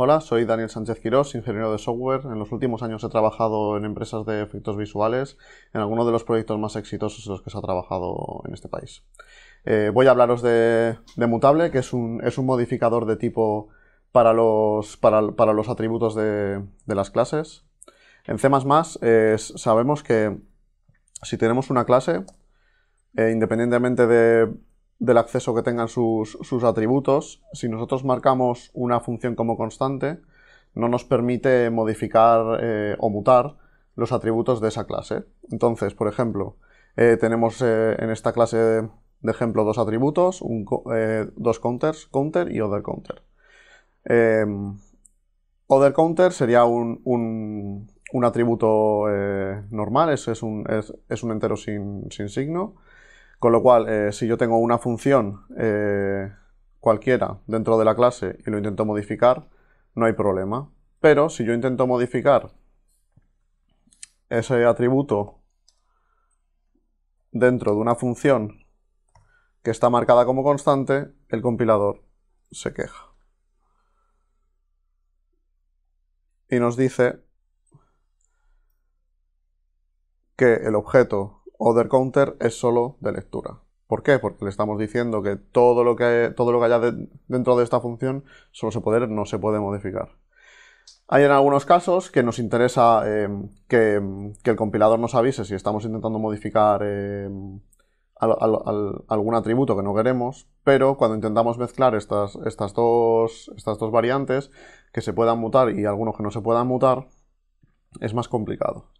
Hola, soy Daniel Sánchez Quirós, ingeniero de software. En los últimos años he trabajado en empresas de efectos visuales, en algunos de los proyectos más exitosos en los que se ha trabajado en este país. Eh, voy a hablaros de, Mutable, que es un, modificador de tipo para los, atributos de, las clases. En C++ sabemos que si tenemos una clase, eh, independientemente de del acceso que tengan sus, atributos. Si nosotros marcamos una función como constante, no nos permite modificar eh, o mutar los atributos de esa clase. Entonces, por ejemplo, eh, tenemos eh, en esta clase de, ejemplo dos atributos, dos counters, counter y other counter. Em, other counter sería un, atributo normal, es, un, entero sin, sin signo. Con lo cual, eh, si yo tengo una función eh, cualquiera dentro de la clase y lo intento modificar, no hay problema. Pero si yo intento modificar ese atributo dentro de una función que está marcada como constante, el compilador se queja. Y nos dice que el objeto Other counter es solo de lectura. ¿Por qué? Porque le estamos diciendo que todo lo que, todo lo que haya dentro de esta función solo se puede, no se puede modificar. Hay en algunos casos que nos interesa em, em, que, el compilador nos avise si estamos intentando modificar em, algún atributo que no queremos, pero cuando intentamos mezclar estas, estas, dos, estas dos variantes, que se puedan mutar y algunos que no se puedan mutar, es más complicado.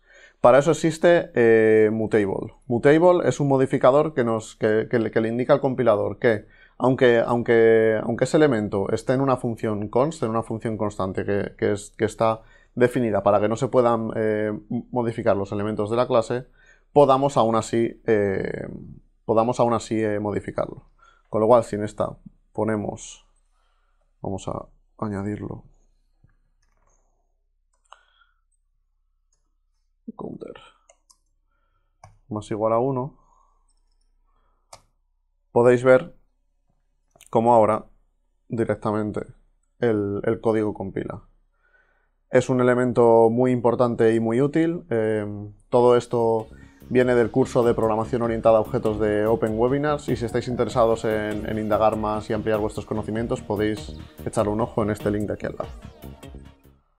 Para eso existe eh, mutable. Mutable es un modificador que, nos, que, le indica al compilador que aunque, aunque, aunque, ese elemento esté en una función const, en una función constante que, está definida para que no se puedan eh, modificar los elementos de la clase, podamos aún así, eh, podamos aún así modificarlo. Con lo cual, si en esta ponemos, vamos a añadirlo más igual a 1, podéis ver cómo ahora directamente el, código compila. Es un elemento muy importante y muy útil. Em, todo esto viene del curso de programación orientada a objetos de Open Webinars y si estáis interesados en, en indagar más y ampliar vuestros conocimientos podéis echarle un ojo en este link de aquí al lado.